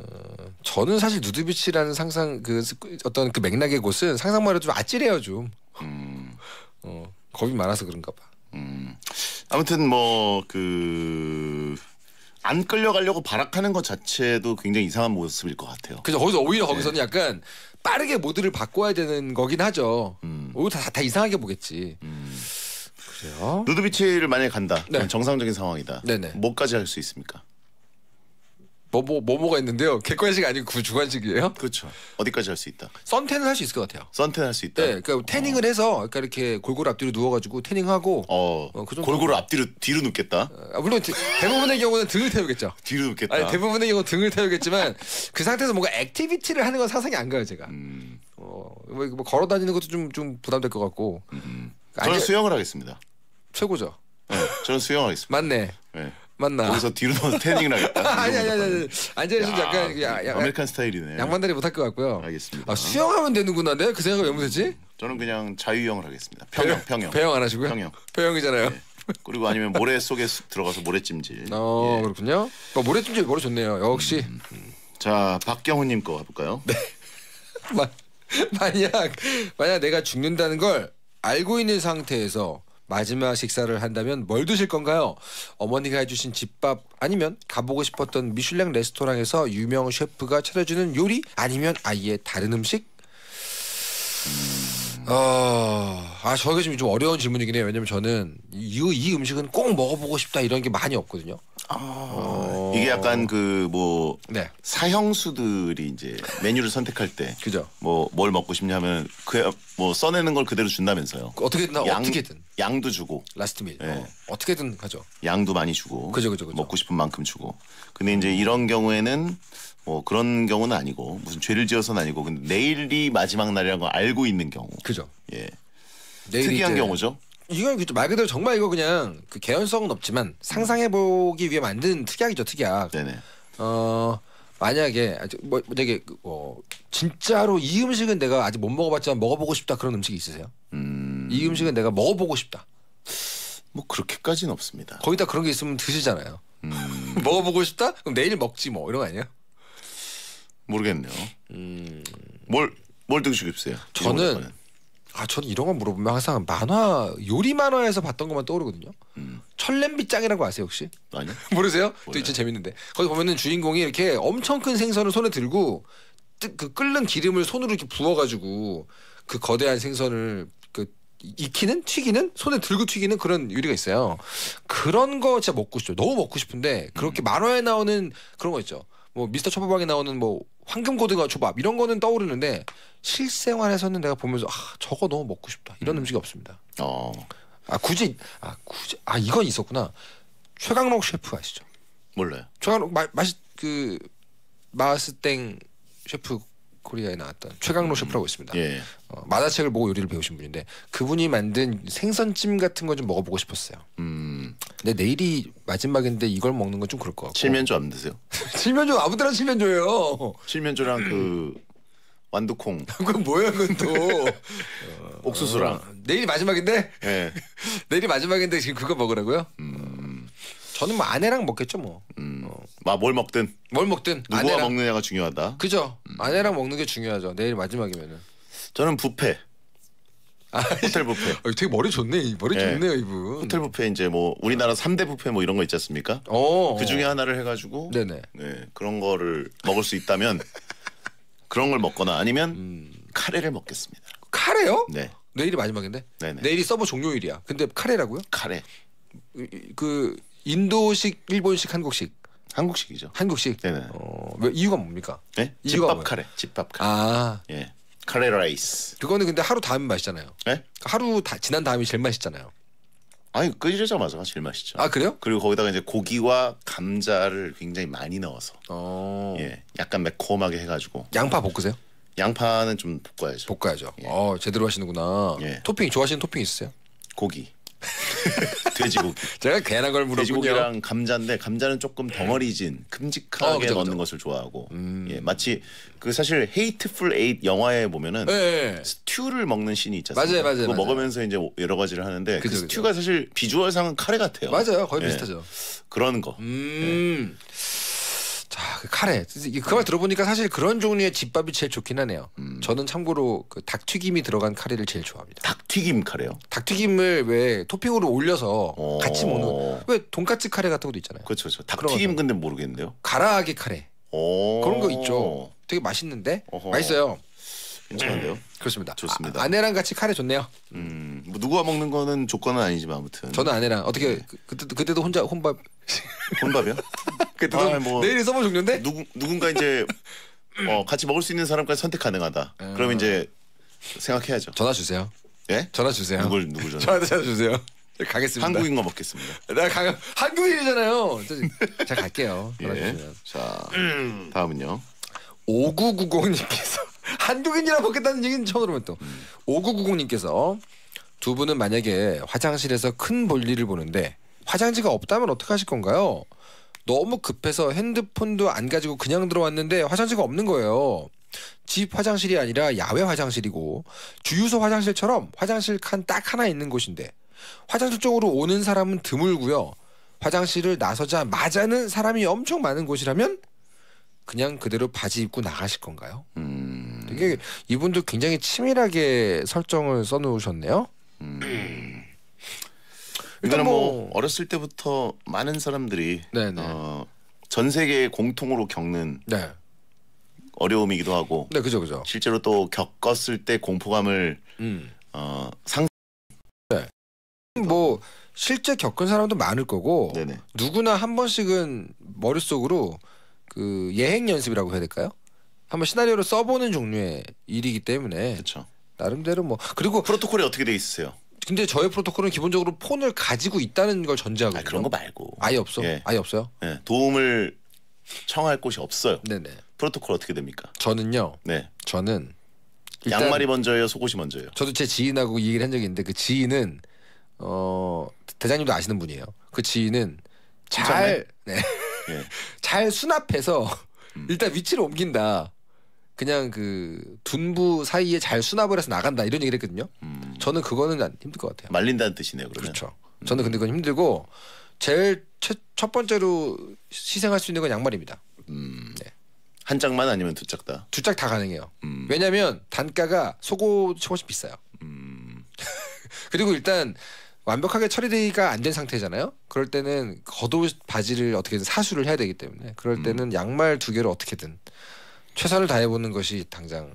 저는 사실 누드비치라는 상상 그 어떤 그 맥락의 곳은 상상만 해도 좀 아찔해요 좀. 어, 겁이 많아서 그런가 봐. 음. 아무튼 뭐 그 안 끌려가려고 발악하는 것 자체도 굉장히 이상한 모습일 것 같아요. 그죠. 거기서 오히려 네. 거기서는 약간 빠르게 모드를 바꿔야 되는 거긴 하죠. 음. 오히려 다, 다 이상하게 보겠지. 음. 그래요. 루드비치를 만약에 간다. 네. 정상적인 상황이다. 네네. 뭐까지 할 수 있습니까? 뭐뭐 뭐뭐가 있는데요. 객관식 아니고 그 주관식이에요? 그렇죠. 어디까지 할 수 있다. 선탠을할 수 있을 것 같아요. 선텐 할 수 있다. 네, 그러니까 태닝을 어. 해서 그러니까 이렇게 골고루 앞뒤로 누워가지고 태닝하고 어, 어그 골고루 앞뒤로 뒤로 눕겠다. 아, 물론 대, 부분의 경우는 등을 태우겠죠. 뒤로 눕겠다. 아니, 대부분의 경우 등을 태우겠지만 그 상태에서 뭔가 액티비티를 하는 건사상이안 가요 제가. 음. 어, 뭐, 뭐 걸어 다니는 것도 좀 좀 부담될 것 같고. 음. 저는 아니, 수영을 하겠습니다. 최고죠. 네, 저는 수영하겠습니다. 맞네. 네. 맞나? 거기서 뒤로 넣어서 *laughs* 태닝을 하겠다. 아니 아니 아니 앉아있으 약간 야, 약 아메리칸 스타일이네. 양반다리 못할 것 같고요. 알겠습니다. 아, 수영하면 되는구나. 내가 네, 그 생각을 왜 못했지? 저는 그냥 자유형을 하겠습니다. 평영 평영. 배영 안 하시고요? 평영. 배영이잖아요. 네. 그리고 아니면 모래 속에 들어가서 모래찜질. 어 예. 그렇군요. 어, 모래찜질 머리 좋네요. 역시. 음, 음. 자 박경호님 거 볼까요? 네. *laughs* 만약 만약 내가 죽는다는 걸 알고 있는 상태에서 마지막 식사를 한다면 뭘 드실 건가요? 어머니가 해주신 집밥 아니면 가보고 싶었던 미슐랭 레스토랑에서 유명 셰프가 차려주는 요리 아니면 아예 다른 음식? 어, 아, 저게 지금 좀 어려운 질문이긴 해요. 왜냐면 저는 이, 이 음식은 꼭 먹어보고 싶다 이런 게 많이 없거든요. 어, 이게 약간 그뭐 네. 사형수들이 이제 메뉴를 선택할 때 그죠. 뭐뭘 먹고 싶냐면 그뭐 써내는 걸 그대로 준다면서요. 그 어떻게든 양, 어떻게든 양도 주고 라스트 밀. 네. 어, 떻게든 가죠. 양도 많이 주고 그죠, 그죠, 그죠. 먹고 싶은 만큼 주고. 근데 이제 이런 경우에는 뭐 그런 경우는 아니고 무슨 죄를 지어서는 아니고 근데 내일이 마지막 날이라는 걸 알고 있는 경우. 그죠. 예. 특이한 이제 경우죠. 이건 말 그대로 정말 이거 그냥 그 개연성은 없지만 상상해 보기 위해 만든 특약이죠 특약. 네네. 어 만약에 아직 뭐, 뭐 되게 뭐 진짜로 이 음식은 내가 아직 못 먹어봤지만 먹어보고 싶다 그런 음식이 있으세요? 음... 이 음식은 내가 먹어보고 싶다. 뭐 그렇게까지는 없습니다. 거의 다 그런 게 있으면 드시잖아요. 음... *laughs* 먹어보고 싶다? 그럼 내일 먹지 뭐 이런 거 아니에요? 모르겠네요. 음... 뭘 뭘 드시고 싶으세요? 저는 아 저는 이런 거 물어보면 항상 만화 요리 만화에서 봤던 것만 떠오르거든요. 음. 철냄비짱이라고 아세요 혹시? 아니요. *laughs* 모르세요? 몰라또 이제 재밌는데 거기 보면은 주인공이 이렇게 엄청 큰 생선을 손에 들고 뜨, 그 끓는 기름을 손으로 이렇게 부어가지고 그 거대한 생선을 그 익히는 튀기는 손에 들고 튀기는 그런 요리가 있어요. 그런 거 진짜 먹고 싶죠. 너무 먹고 싶은데 그렇게 음. 만화에 나오는 그런 거 있죠. 뭐 미스터 초밥왕에 나오는 뭐 황금 고등어 초밥 이런 거는 떠오르는데 실생활에서는 내가 보면서 아 저거 너무 먹고 싶다 이런 음. 식이 없습니다. 어. 아 굳이 아 굳이 아 이건 있었구나. 최강록 셰프 아시죠? 몰라요. 최강록 마, 맛이 그 마스땡 셰프 코리아에 나왔던 최강로 음. 셰프라고 있습니다. 예. 어, 만화책을 보고 요리를 배우신 분인데 그분이 만든 생선찜 같은 건좀 먹어보고 싶었어요. 음. 근데 내일이 마지막인데 이걸 먹는 건 좀 그럴 것 같고. 칠면조 안 드세요? *laughs* 칠면조 아무데나 칠면조예요. 칠면조랑 그 음. 완두콩. *laughs* 그건 뭐야 그건 또. 옥수수랑. 어, 내일이 마지막인데? 네. *laughs* 내일이 마지막인데 지금 그거 먹으라고요? 음. 저는 뭐 아내랑 먹겠죠 뭐. 음. 어. 뭘 먹든. 뭘 먹든. 누구와 아내랑. 먹느냐가 중요하다. 그죠. 음. 아내랑 먹는 게 중요하죠. 내일 마지막이면은. 저는 부페. 아, 호텔 부페. 어, 아, 되게 머리 좋네. 머리 네. 좋네요 이분. 호텔 부페 이제 뭐 우리나라 3대 부페 뭐 이런 거 있지 않습니까? 어. 그 중에 하나를 해가지고. 네네. 네 그런 거를 먹을 수 있다면 *laughs* 그런 걸 먹거나 아니면 음. 카레를 먹겠습니다. 카레요? 네. 내일이 마지막인데. 네네. 내일이 서버 종료일이야. 근데 카레라고요? 카레. 그 인도식, 일본식, 한국식. 한국식이죠. 한국식. 네네. 어, 왜 이유가 뭡니까? 네? 이유가 집밥 뭐예요? 카레. 집밥 카레. 아, 예. 카레 라이스. 그거는 근데 하루 다음에 맛있잖아요. 네? 그러니까 하루 다, 지난 다음이 제일 맛있잖아요. 아니 끓이자마자 제일 맛있죠. 아 그래요? 그리고 거기다가 이제 고기와 감자를 굉장히 많이 넣어서 어. 예 약간 매콤하게 해가지고 양파 볶으세요? 양파는 좀 볶아야죠. 볶아야죠. 예. 어 제대로 하시는구나. 예. 토핑 좋아하시는 토핑 있으세요? 고기 *laughs* 돼지고기. 제가 괜한 걸 물었군요. 돼지고기랑 감자인데 감자는 조금 덩어리진 큼직하게 어, 그쵸, 그쵸. 넣는 것을 좋아하고 음. 예, 마치 그 사실 헤이트풀 에잇 영화에 보면은 네. 스튜를 먹는 신이 있잖아요. 맞아요, 맞아요. 그거 맞아요. 먹으면서 이제 여러 가지를 하는데 그쵸, 그 스튜가 사실 비주얼상은 카레 같아요. 맞아요, 거의 예. 비슷하죠. 그런 거. 음. 예. 자, 그 카레. 그 말 들어보니까 사실 그런 종류의 집밥이 제일 좋긴 하네요. 음. 저는 참고로 그 닭튀김이 들어간 카레를 제일 좋아합니다. 닭튀김 카레요? 닭튀김을 왜 토핑으로 올려서 어. 같이 먹는 왜 돈까츠 카레 같은 것도 있잖아요. 그렇죠. 그렇죠. 닭튀김 근데 모르겠는데요. 가라아게 카레. 오. 어. 그런 거 있죠. 되게 맛있는데 어허. 맛있어요. 괜찮은데요? 음, 그렇습니다. 좋습니다. 아, 내랑 같이 카레 좋네요. 음, 뭐 누구와 먹는 거는 조건은 아니지만 아무튼 저는 아내랑 어떻게 네. 그, 때 그때도 혼자 혼밥 혼밥이요? *laughs* 그 다음 아, 뭐 내일 써본 종류인데 누구 누군가 이제 *laughs* 어, 같이 먹을 수 있는 사람까지 선택 가능하다. 음. 그럼 이제 생각해야죠. 전화 주세요. 예? 전화 주세요. 누굴 누구 전화? 저한테 전화 주세요. 가겠습니다. 한국인 거 먹겠습니다. 나 가, 한국인이잖아요. 저, 제가 갈게요. *laughs* 예. 자 다음은요. 5990님께서 *laughs* 한국인이라 먹겠다는 얘기는 처음 들으면 또 음. 5990님께서 두 분은 만약에 화장실에서 큰 볼일을 보는데 화장지가 없다면 어떻게 하실 건가요? 너무 급해서 핸드폰도 안 가지고 그냥 들어왔는데 화장실이 없는 거예요. 집 화장실이 아니라 야외 화장실이고 주유소 화장실처럼 화장실 칸 딱 하나 있는 곳인데 화장실 쪽으로 오는 사람은 드물고요. 화장실을 나서자마자는 사람이 엄청 많은 곳이라면 그냥 그대로 바지 입고 나가실 건가요? 음... 되게 이분도 굉장히 치밀하게 설정을 써놓으셨네요. 이거는 뭐, 뭐, 어렸을 때부터 많은 사람들이 네, 네. 어, 전 세계 공통으로 겪는 네. 어려움이기도 하고 네, 그죠, 그죠. 실제로 또 겪었을 때 공포감을 음. 어, 상. 네. 뭐 실제 겪은 사람도 많을 거고 네네. 누구나 한 번씩은 머릿속으로 그 예행 연습이라고 해야 될까요? 한번 시나리오를 써보는 종류의 일이기 때문에 그쵸. 나름대로 뭐 그리고 프로토콜이 어떻게 돼 있으세요? 근데 저의 프로토콜은 기본적으로 폰을 가지고 있다는 걸 전제하고 아, 그런 거 말고 아예 없어. 예. 아예 없어요. 예. 도움을 청할 곳이 없어요. 네네. 프로토콜 어떻게 됩니까? 저는요. 네. 저는 양말이 먼저예요, 속옷이 먼저예요. 저도 제 지인하고 얘기를 한 적이 있는데 그 지인은 어 대장님도 아시는 분이에요. 그 지인은 잘 네. 예. *laughs* 잘 수납해서 음. 일단 위치를 옮긴다. 그냥 그 둔부 사이에 잘 수납을 해서 나간다 이런 얘기를 했거든요. 음. 저는 그거는 안- 힘들 것 같아요. 말린다는 뜻이네요. 그러면. 그렇죠. 저는 근데 그건 음. 힘들고 제일 최- 첫 번째로 희생할 수 있는 건 양말입니다. 음. 네. 한 짝만 아니면 두 짝 다. 두 짝 다 가능해요. 음. 왜냐하면 단가가 속옷 조금씩 비싸요. 음. *laughs* 그리고 일단 완벽하게 처리가 되기안된 상태잖아요. 그럴 때는 겉옷 바지를 어떻게든 사수를 해야 되기 때문에 그럴 음. 때는 양말 두 개를 어떻게든 최선을 다해보는 것이 당장.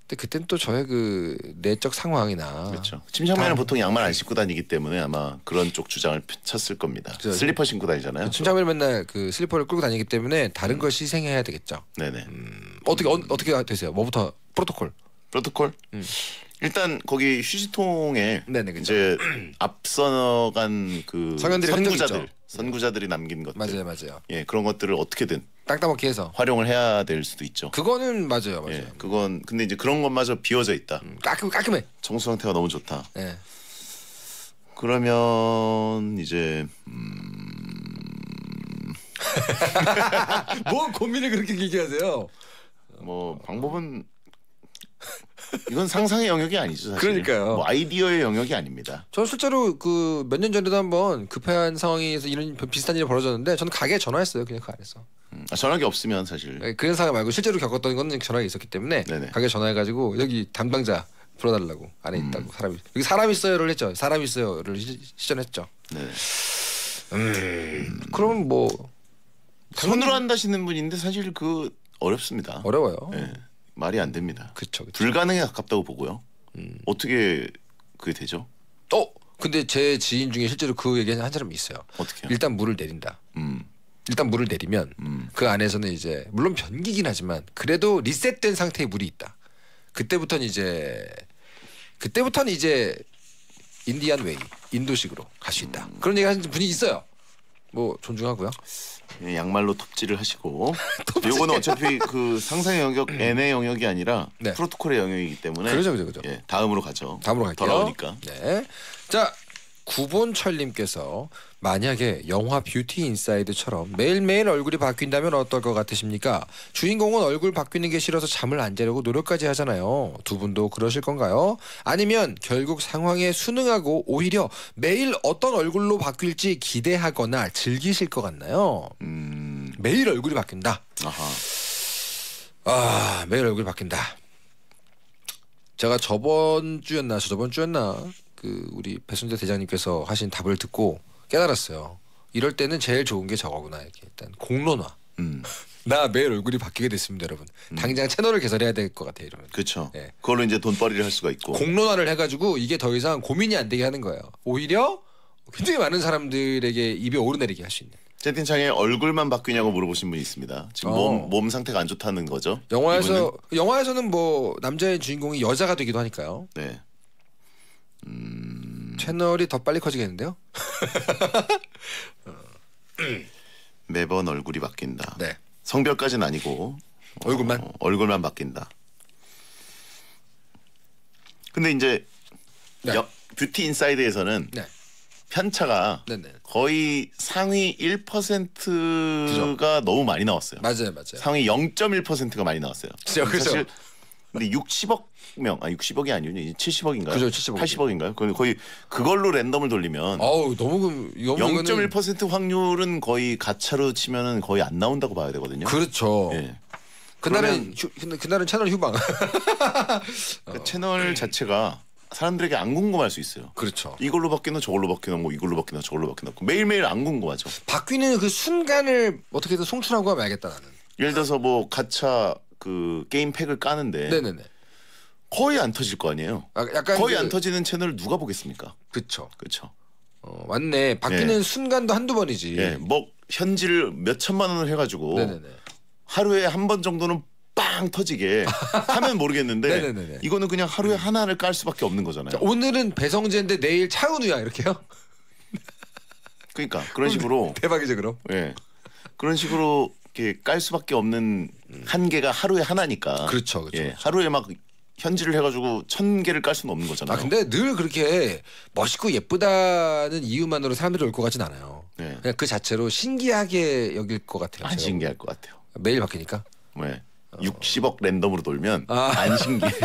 근데 그땐 또 저의 그 내적 상황이나 그렇죠. 침착맨은 보통 양말 안 신고 다니기 때문에 아마 그런 쪽 주장을 쳤을 겁니다. 그렇죠. 슬리퍼 신고 다니잖아요. 그 침착맨은 맨날 그 슬리퍼를 끌고 다니기 때문에 다른 음. 걸 희생해야 되겠죠. 네네. 음, 어떻게 어, 떻게 되세요? 뭐부터 프로토콜? 프로토콜? 음. 일단 거기 휴지통에 네네, 이제 *clears throat* 앞서간 그 선구자들 선구자들이 남긴 것들 맞아요, 맞아요. 예, 그런 것들을 어떻게든 딱딱하게 해서 활용을 해야 될 수도 있죠. 그거는 맞아요, 맞아요. 예, 그건 근데 이제 그런 것마저 비워져 있다. 음, 깔끔 깔끔해. 정수 상태가 너무 좋다. 예. 그러면 이제 음... *laughs* 뭐 고민을 그렇게 길게 하세요? 뭐 방법은 이건 상상의 영역이 아니죠. 사실. 그러니까요. 뭐 아이디어의 영역이 아닙니다. 저는 실제로 그 몇 년 전에도 한번 급한 상황에서 이런 비슷한 일이 벌어졌는데 저는 가게에 전화했어요. 그냥 그 안에서. 음, 아, 전화기 없으면 사실. 네, 그런 상황 말고 실제로 겪었던 건 전화기 있었기 때문에 네네. 가게 에 전화해가지고 여기 담당자 불어달라고 안에 음. 있다고 사람이 여기 사람 있어요를 했죠. 사람 있어요를 시, 전했죠 네. 음, 그럼 뭐 손으로 한다시는 분인데 사실 그 어렵습니다. 어려워요. 네. 말이 안 됩니다. 그쵸, 그 불가능에 가깝다고 보고요. 음. 어떻게 그게 되죠? 어 근데 제 지인 중에 실제로 그 얘기한 한 사람이 있어요. 어떻게 일단 물을 내린다. 음. 일단 물을 내리면 음. 그 안에서는 이제 물론 변기긴 하지만 그래도 리셋된 상태의 물이 있다. 그때부터는 이제 그때부터는 이제 인디안 웨이 인도식으로 갈 수 있다. 그런 얘기 하는 시 분이 있어요. 뭐 존중하고요. 예, 양말로 톱질을 하시고 *laughs* 톱질. 요거는 어차피 그 상상의 영역 음. N의 영역이 아니라 네. 프로토콜의 영역이기 때문에 그렇죠 그렇죠 예, 다음으로 가죠 다음으로 갈게요 더나오니까 네. 자 구본철님께서 만약에 영화 뷰티 인사이드처럼 매일매일 얼굴이 바뀐다면 어떨 것 같으십니까? 주인공은 얼굴 바뀌는 게 싫어서 잠을 안 자려고 노력까지 하잖아요. 두 분도 그러실 건가요? 아니면 결국 상황에 순응하고 오히려 매일 어떤 얼굴로 바뀔지 기대하거나 즐기실 것 같나요? 음... 매일 얼굴이 바뀐다. 아하. 아, 매일 얼굴이 바뀐다. 제가 저번 주였나 저번 주였나 그 우리 배순재 대장님께서 하신 답을 듣고 깨달았어요. 이럴 때는 제일 좋은 게 저거구나 이렇게 일단 공론화. 음. *laughs* 나 매일 얼굴이 바뀌게 됐습니다, 여러분. 음. 당장 채널을 개설해야 될 것 같아 이러면. 그렇죠. 예. 그걸로 이제 돈벌이를 할 수가 있고. 공론화를 해가지고 이게 더 이상 고민이 안 되게 하는 거예요. 오히려 굉장히 많은 사람들에게 입에 오르내리게 할 수 있는. 채팅창에 얼굴만 바뀌냐고 물어보신 분이 있습니다. 지금 어. 몸, 몸 상태가 안 좋다는 거죠. 영화에서 이분은? 영화에서는 뭐 남자의 주인공이 여자가 되기도 하니까요. 네. 음. 채널이 더 빨리 커지겠는데요? *laughs* 매번 얼굴이 바뀐다. 네. 성별까지는 아니고 얼굴만 어, 얼굴만 바뀐다. 근데 이제 네. 여, 뷰티 인사이드에서는 네. 편차가 네네. 네. 거의 상위 1%가 그죠? 너무 많이 나왔어요. 맞아요, 맞아요. 상위 0.1%가 많이 나왔어요. 그죠, 그죠. 사실 근데 60억 명, 아 60억이 아니군요. 70억인가요? 그죠, 70억. 80억인가요? 그건 거의 그걸로 랜덤을 돌리면 아우 너무 0.1% 그, 확률은 거의 가차로 치면은 거의 안 나온다고 봐야 되거든요. 그렇죠. 예. 그날은 휴, 그날은 채널 휴방. *laughs* 그 채널 자체가 사람들에게 안 궁금할 수 있어요. 그렇죠. 이걸로 바뀌나 저걸로 바뀌나 뭐 이걸로 바뀌나 저걸로 바뀌나 매일매일 안 궁금하죠. 바뀌는 그 순간을 어떻게든 송출하고 가야겠다 나는. 예를 들어서 뭐 가차 그 게임 팩을 까는데 네네네. 거의 안 터질 거 아니에요. 아, 약간 거의 그, 안 터지는 채널 누가 보겠습니까? 그쵸. 그쵸. 어, 맞네. 바뀌는 예. 순간도 한두 번이지. 예. 뭐 현질 몇 천만 원을 해가지고 하루에 한 번 정도는 빵 터지게 *laughs* 하면 모르겠는데 이거는 그냥 하루에 하나를 깔 수밖에 없는 거잖아요. 자, 오늘은 배성재인데 내일 차은우야 이렇게요? 그러니까 그런 *laughs* 식으로 대박이죠 그럼. 예. 그런 식으로 이렇게 깔 수밖에 없는 한 개가 하루에 하나니까. 그렇죠. 그렇죠, 예, 그렇죠. 하루에 막 현질을 해가지고 천 개를 깔 수는 없는 거잖아요. 아 근데 늘 그렇게 멋있고 예쁘다는 이유만으로 사람들이 올 것 같진 않아요. 네. 그냥 그 자체로 신기하게 여길 것 같아요. 안 신기할 것 같아요. 매일 바뀌니까. 네. 60억 랜덤으로 돌면 아. 안 신기해. *laughs*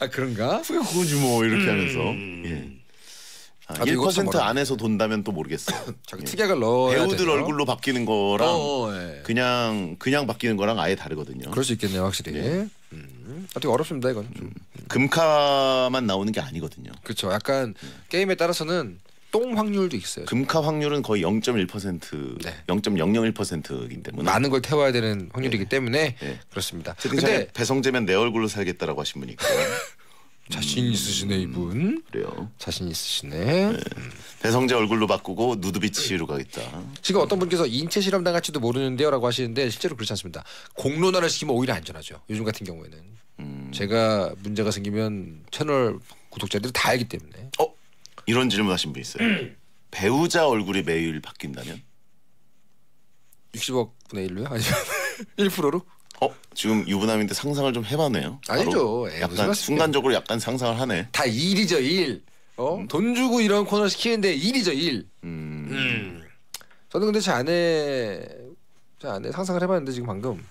아 그런가? 그거지 뭐 이렇게 음. 하면서. 예. 아, 아, 1% 안에서 돈다면 또 모르겠어요. 특약을 넣어 배우들 되죠? 얼굴로 바뀌는 거랑 어, 어, 예. 그냥 그냥 바뀌는 거랑 아예 다르거든요. 그럴 수 있겠네요, 확실히. 예. 음. 어떻게 어렵습니다 이건. 음. 금카만 나오는 게 아니거든요. 그렇죠. 약간 음. 게임에 따라서는 똥 확률도 있어요. 금카 확률은 거의 0.1% 네. 0.001%이기 때문에 많은 걸 태워야 되는 확률이기 네. 때문에 네. 그렇습니다. 근데 배성재면 내 얼굴로 살겠다라고 하신 분이 있고요. *laughs* 자신 음, 있으시네 이분. 그래요. 자신 있으시네. 네. 음. 배성재 얼굴로 바꾸고 누드비치로 가겠다. 지금 어떤 분께서 인체 실험 당할지도 모르는데요라고 하시는데 실제로 그렇지 않습니다. 공론화를 시키면 오히려 안전하죠. 요즘 같은 경우에는 음. 제가 문제가 생기면 채널 구독자들이 다 알기 때문에. 어 이런 질문하신 분 있어요. *clears throat* 배우자 얼굴이 매일 바뀐다면? 60억 분의 1로요? 아니면 1%로? *laughs* 어 지금 유부남인데 상상을 좀 해봤네요. 아니죠. 에이, 예, 약간 순간적으로 약간 상상을 하네. 다 일이죠 일. 어? 음. 돈 주고 이런 코너 시키는데 일이죠 일. 음. 음. 저는 근데 제 아내 제 아내 상상을 해봤는데 지금 방금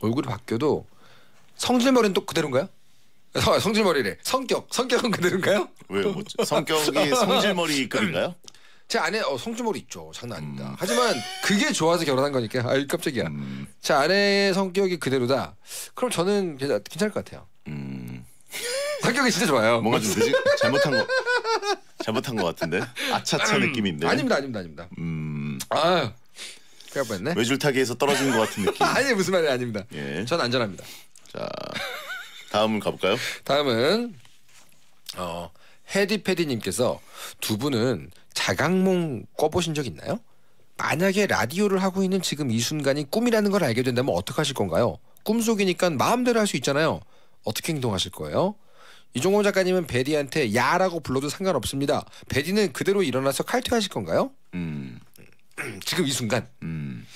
얼굴이 바뀌어도 성질머리는 또 그대로인가요? 어, 성질머리래. 성격 성격은 그대로인가요? 왜요? 뭐, 성격이 성질머리급인가요? *laughs* 제 아내 어, 성주머리 있죠. 장난 아니다 음. 하지만 그게 좋아서 결혼한 거니까 아유 깜짝이야. 음. 제 아내의 성격이 그대로다. 그럼 저는 괜찮, 괜찮을 것 같아요. 음. 성격이 진짜 좋아요. 뭔가 좀 되지? 잘못한 거 잘못한 거 같은데 아차차 음. 느낌인데. 아닙니다, 아닙니다, 아닙니다. 음. 아 그럴 뻔했네. 외줄타기에서 떨어진 것 같은 느낌. *laughs* 아니 무슨 말이 아닙니다. 예. 전 안전합니다. 자 다음은 가볼까요? 다음은 어. 헤디페디님께서 두 분은 자각몽 꿔보신 적 있나요? 만약에 라디오를 하고 있는 지금 이 순간이 꿈이라는 걸 알게 된다면 어떡 하실 건가요? 꿈속이니까 마음대로 할 수 있잖아요. 어떻게 행동하실 거예요? 이종호 작가님은 베디한테 야라고 불러도 상관없습니다. 베디는 그대로 일어나서 칼퇴하실 건가요? 음. *clears throat* 지금 이 순간. 음.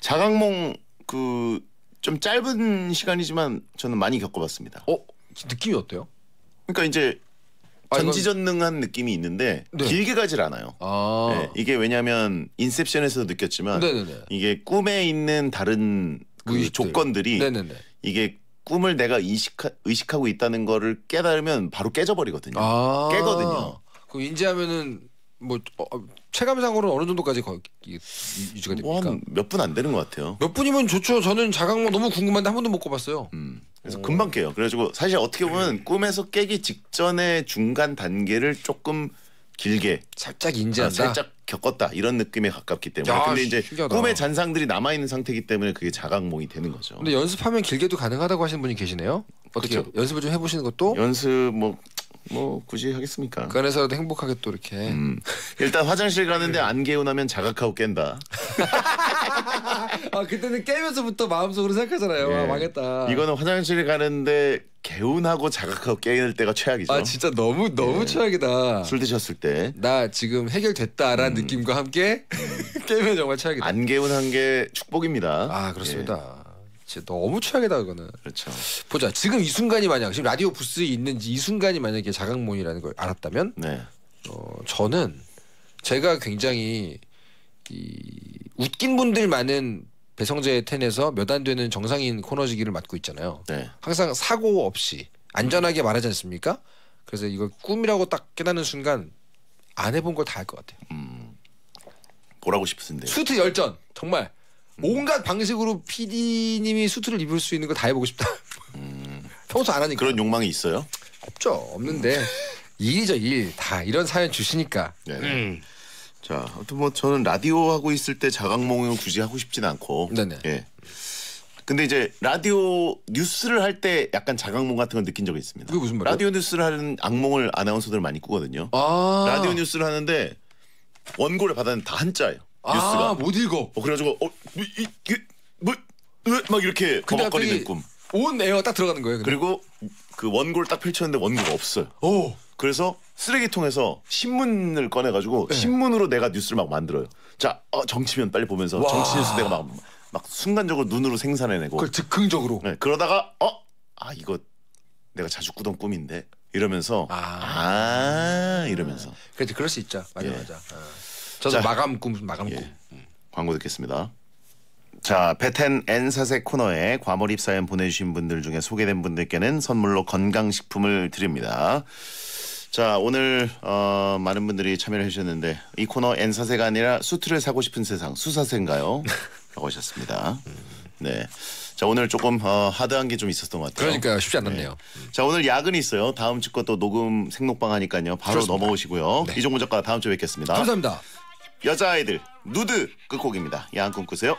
자각몽 그 좀 짧은 시간이지만 저는 많이 겪어봤습니다. 어 느낌이 어때요? 그러니까 이제 아, 전지전능한 느낌이 있는데 네. 길게 가질 않아요. 아. 네, 이게 왜냐하면 인셉션에서도 느꼈지만 네네네. 이게 꿈에 있는 다른 그 조건들이 네네네. 이게 꿈을 내가 인식하 의식하고 있다는 거를 깨달으면 바로 깨져버리거든요. 아. 깨거든요. 그 인지하면은 뭐 어, 어, 체감상으로는 어느 정도까지 거, 이, 유지가 됩니까? 뭐 몇분 안 되는 것 같아요. 몇 분이면 좋죠. 저는 자각몽 뭐 너무 궁금한데 한 번도 못 꿔봤어요. 음. 음. 그래서 오. 금방 깨요. 그래가지고 사실 어떻게 보면 음. 꿈에서 깨기 직전의 중간 단계를 조금 길게 살짝 인지한다. 아, 살짝 겪었다 이런 느낌에 가깝기 때문에. 야, 근데 이제 신기하다. 꿈의 잔상들이 남아 있는 상태이기 때문에 그게 자각몽이 되는 거죠. 근데 연습하면 길게도 가능하다고 하시는 분이 계시네요. 어떻게 그렇죠. 연습을 좀 해보시는 것도 연습 뭐뭐 굳이 하겠습니까? 그 안에서라도 행복하게 또 이렇게. 음. 일단 화장실 가는데 안 개운하면 자각하고 깬다. *laughs* 아 그때는 깨면서부터 마음속으로 생각하잖아요. 아, 예. 망했다. 이거는 화장실 가는데 개운하고 자각하고 깨일 때가 최악이죠. 아 진짜 너무 너무 예. 최악이다. 술 드셨을 때. 나 지금 해결됐다라는 음. 느낌과 함께 음. *laughs* 깨면 정말 최악이다. 안 개운한 게 축복입니다. 아 그렇습니다. 예. 진짜 너무 최악이다 그거는. 그렇죠. 보자. 지금 이 순간이 만약 지금 라디오 부스에 있는지 이 순간이 만약에 자각몽이라는 걸 알았다면, 네. 어 저는 제가 굉장히 이 웃긴 분들 많은 배성재의 텐에서 몇 안 되는 정상인 코너지기를 맡고 있잖아요. 네. 항상 사고 없이 안전하게 말하지 않습니까? 그래서 이걸 꿈이라고 딱 깨닫는 순간 안 해본 걸 다 할 것 같아요. 음, 보라고 싶은데. 수트 열전 정말 온갖 방식으로 PD님이 수트를 입을 수 있는 걸 다 해보고 싶다. 음. 평소 안 하니까 그런 욕망이 있어요? 없죠. 없는데 일이죠 일. 다 이런 사연 주시니까. 네 음. 자, 아무튼 뭐 저는 라디오 하고 있을 때 자각몽을 굳이 하고 싶진 않고. 네네. 네. 예. 근데 이제 라디오 뉴스를 할 때 약간 자각몽 같은 걸 느낀 적이 있습니다. 그게 무슨 말이에요? 라디오 뉴스를 하는 악몽을 아나운서들 많이 꾸거든요. 아. 라디오 뉴스를 하는데 원고를 받았는데 다 한자예요. 아, 뉴스가 못 읽어. 어, 그래가지고 어이 뭐, 뭐막 이렇게 버벅거리는 꿈. 온 에어 딱 들어가는 거예요. 근데. 그리고 그 원고를 딱 펼쳤는데 원고가 없어요. 오. 그래서 쓰레기통에서 신문을 꺼내가지고 네. 신문으로 내가 뉴스를 막 만들어요. 자 어, 정치면 빨리 보면서 와. 정치 뉴스 내가 막, 막 순간적으로 눈으로 생산해내고 그걸 즉흥적으로. 네, 그러다가 어? 아 이거 내가 자주 꾸던 꿈인데 이러면서 아, 아, 이러면서 그렇지 그럴 수 있죠. 맞아 예. 맞아. 아. 저도 자, 마감 꿈 마감 예. 꿈. 광고 듣겠습니다. 자, 패텐 N사세 코너에 과몰입 사연 보내주신 분들 중에 소개된 분들께는 선물로 건강식품을 드립니다. 자, 오늘 어, 많은 분들이 참여를 해주셨는데 이 코너 N사세가 아니라 수트를 사고 싶은 세상 수사세인가요? 라고 하셨습니다. 네. 자 오늘 조금 어, 하드한 게 좀 있었던 것 같아요. 그러니까 쉽지 네. 않았네요. 네. 자 오늘 야근이 있어요. 다음 주거또 녹음 생록방 하니까요. 바로 그렇습니다. 넘어오시고요. 네. 이종구 작가 다음 주에 뵙겠습니다. 감사합니다. 여자아이들 누드 끝곡입니다. 야한 꿈 꾸세요.